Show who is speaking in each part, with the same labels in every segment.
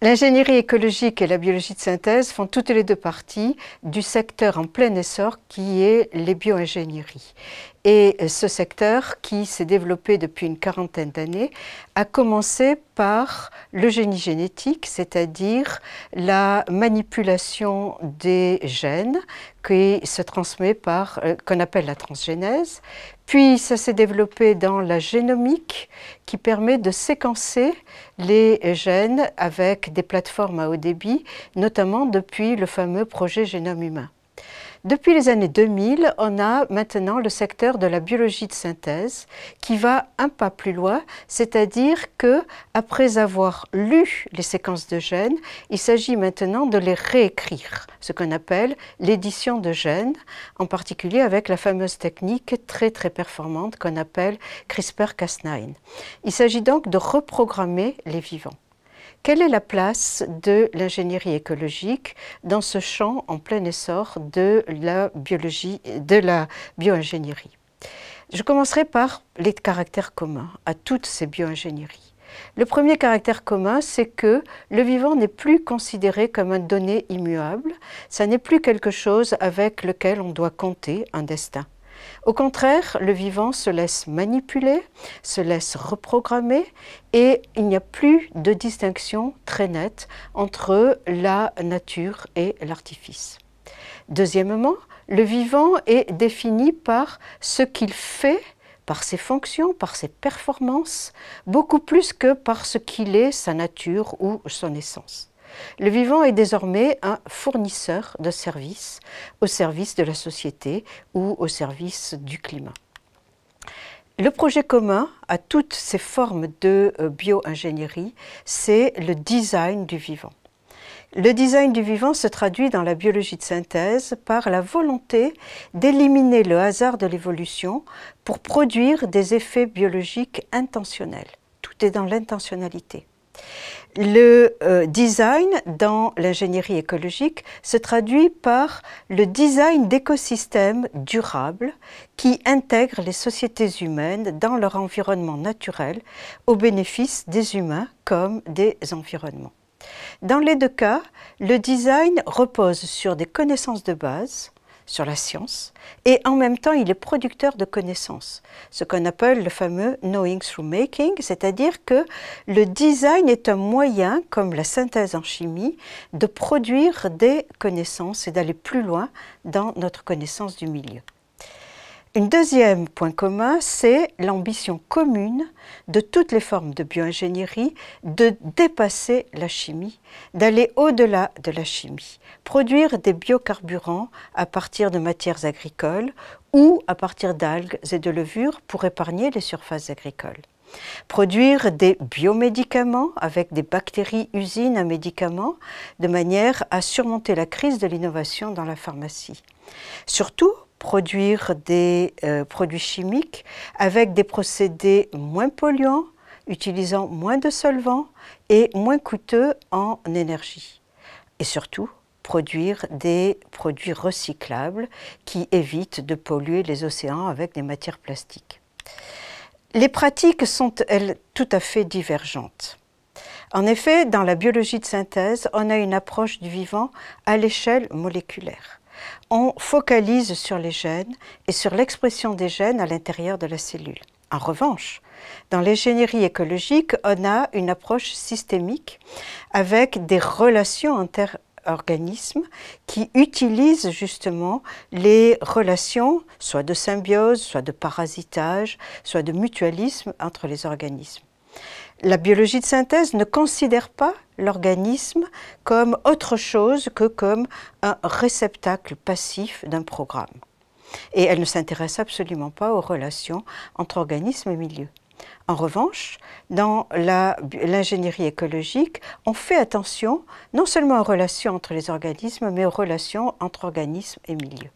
Speaker 1: L'ingénierie écologique et la biologie de synthèse font toutes les deux partie du secteur en plein essor qui est les bioingénieries. Et euh, ce secteur, qui s'est développé depuis une quarantaine d'années, a commencé par le génie génétique, c'est-à-dire la manipulation des gènes qui se transmet par euh, qu'on appelle la transgénèse. Puis ça s'est développé dans la génomique qui permet de séquencer les gènes avec des plateformes à haut débit, notamment depuis le fameux projet Génome humain. Depuis les années 2000, on a maintenant le secteur de la biologie de synthèse qui va un pas plus loin, c'est-à-dire que après avoir lu les séquences de gènes, il s'agit maintenant de les réécrire, ce qu'on appelle l'édition de gènes, en particulier avec la fameuse technique très très performante qu'on appelle CRISPR-Cas9. Il s'agit donc de reprogrammer les vivants. Quelle est la place de l'ingénierie écologique dans ce champ en plein essor de la biologie, de la bioingénierie Je commencerai par les caractères communs à toutes ces bioingénieries. Le premier caractère commun, c'est que le vivant n'est plus considéré comme un donné immuable, ça n'est plus quelque chose avec lequel on doit compter un destin. Au contraire, le vivant se laisse manipuler, se laisse reprogrammer et il n'y a plus de distinction très nette entre la nature et l'artifice. Deuxièmement, le vivant est défini par ce qu'il fait par ses fonctions, par ses performances, beaucoup plus que par ce qu'il est, sa nature ou son essence. Le vivant est désormais un fournisseur de services au service de la société ou au service du climat. Le projet commun à toutes ces formes de euh, bio-ingénierie, c'est le design du vivant. Le design du vivant se traduit dans la biologie de synthèse par la volonté d'éliminer le hasard de l'évolution pour produire des effets biologiques intentionnels. Tout est dans l'intentionnalité le euh, design dans l'ingénierie écologique se traduit par le design d'écosystèmes durables qui intègrent les sociétés humaines dans leur environnement naturel au bénéfice des humains comme des environnements. Dans les deux cas, le design repose sur des connaissances de base sur la science et en même temps il est producteur de connaissances, ce qu'on appelle le fameux knowing through making, c'est-à-dire que le design est un moyen, comme la synthèse en chimie, de produire des connaissances et d'aller plus loin dans notre connaissance du milieu. Une deuxième point commun, c'est l'ambition commune de toutes les formes de bioingénierie de dépasser la chimie, d'aller au-delà de la chimie, produire des biocarburants à partir de matières agricoles ou à partir d'algues et de levures pour épargner les surfaces agricoles. Produire des biomédicaments avec des bactéries usines à médicaments de manière à surmonter la crise de l'innovation dans la pharmacie. Surtout, produire des euh, produits chimiques avec des procédés moins polluants, utilisant moins de solvants et moins coûteux en énergie. Et surtout, produire des produits recyclables qui évitent de polluer les océans avec des matières plastiques. Les pratiques sont, elles, tout à fait divergentes. En effet, dans la biologie de synthèse, on a une approche du vivant à l'échelle moléculaire on focalise sur les gènes et sur l'expression des gènes à l'intérieur de la cellule. En revanche, dans l'ingénierie écologique, on a une approche systémique avec des relations interorganismes organismes qui utilisent justement les relations, soit de symbiose, soit de parasitage, soit de mutualisme entre les organismes. La biologie de synthèse ne considère pas l'organisme comme autre chose que comme un réceptacle passif d'un programme. Et elle ne s'intéresse absolument pas aux relations entre organismes et milieux. En revanche, dans l'ingénierie écologique, on fait attention non seulement aux relations entre les organismes, mais aux relations entre organismes et milieux.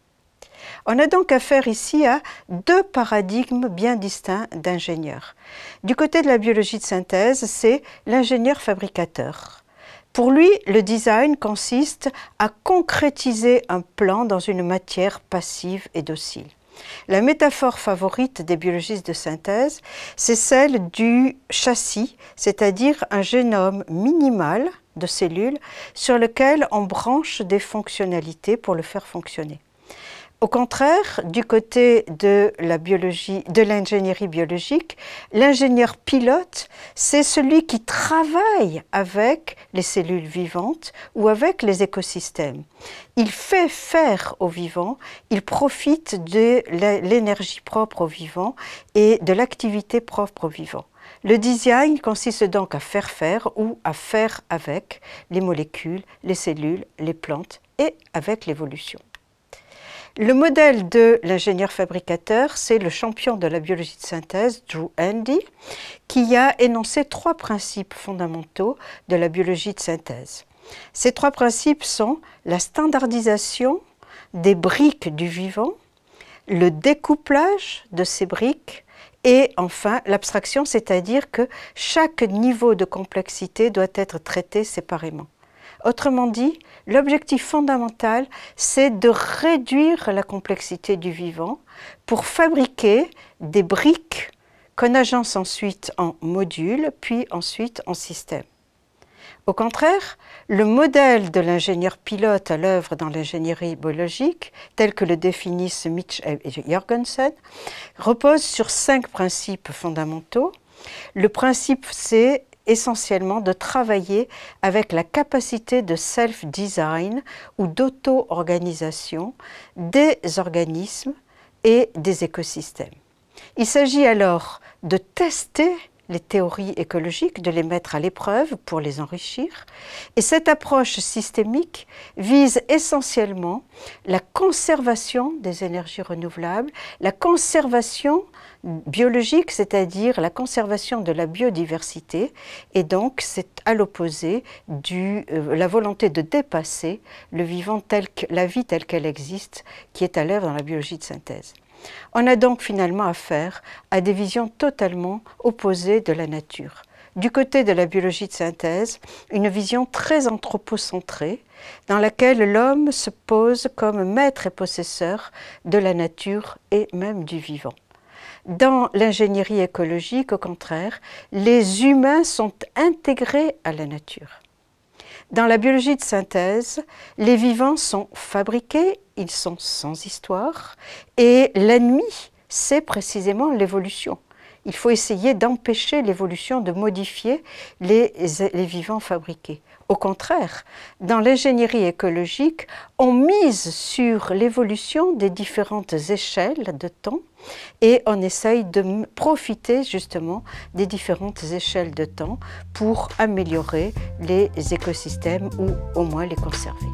Speaker 1: On a donc affaire ici à deux paradigmes bien distincts d'ingénieurs. Du côté de la biologie de synthèse, c'est l'ingénieur fabricateur. Pour lui, le design consiste à concrétiser un plan dans une matière passive et docile. La métaphore favorite des biologistes de synthèse, c'est celle du châssis, c'est-à-dire un génome minimal de cellules sur lequel on branche des fonctionnalités pour le faire fonctionner. Au contraire, du côté de la biologie, de l'ingénierie biologique, l'ingénieur pilote, c'est celui qui travaille avec les cellules vivantes ou avec les écosystèmes. Il fait faire aux vivants, il profite de l'énergie propre aux vivants et de l'activité propre aux vivants. Le design consiste donc à faire faire ou à faire avec les molécules, les cellules, les plantes et avec l'évolution. Le modèle de l'ingénieur fabricateur, c'est le champion de la biologie de synthèse, Drew Handy, qui a énoncé trois principes fondamentaux de la biologie de synthèse. Ces trois principes sont la standardisation des briques du vivant, le découplage de ces briques et enfin l'abstraction, c'est-à-dire que chaque niveau de complexité doit être traité séparément. Autrement dit, l'objectif fondamental, c'est de réduire la complexité du vivant pour fabriquer des briques qu'on agence ensuite en modules, puis ensuite en systèmes. Au contraire, le modèle de l'ingénieur pilote à l'œuvre dans l'ingénierie biologique, tel que le définissent Mitch et Jorgensen, repose sur cinq principes fondamentaux. Le principe, c'est essentiellement de travailler avec la capacité de self-design ou d'auto-organisation des organismes et des écosystèmes. Il s'agit alors de tester les théories écologiques, de les mettre à l'épreuve pour les enrichir. Et cette approche systémique vise essentiellement la conservation des énergies renouvelables, la conservation biologique, c'est-à-dire la conservation de la biodiversité, et donc c'est à l'opposé de euh, la volonté de dépasser le vivant que, la vie telle qu'elle existe, qui est à l'œuvre dans la biologie de synthèse. On a donc finalement affaire à des visions totalement opposées de la nature. Du côté de la biologie de synthèse, une vision très anthropocentrée, dans laquelle l'homme se pose comme maître et possesseur de la nature et même du vivant. Dans l'ingénierie écologique, au contraire, les humains sont intégrés à la nature. Dans la biologie de synthèse, les vivants sont fabriqués, ils sont sans histoire, et l'ennemi, c'est précisément l'évolution. Il faut essayer d'empêcher l'évolution de modifier les, vivants fabriqués. Au contraire, dans l'ingénierie écologique, on mise sur l'évolution des différentes échelles de temps et on essaye de profiter justement des différentes échelles de temps pour améliorer les écosystèmes ou au moins les conserver.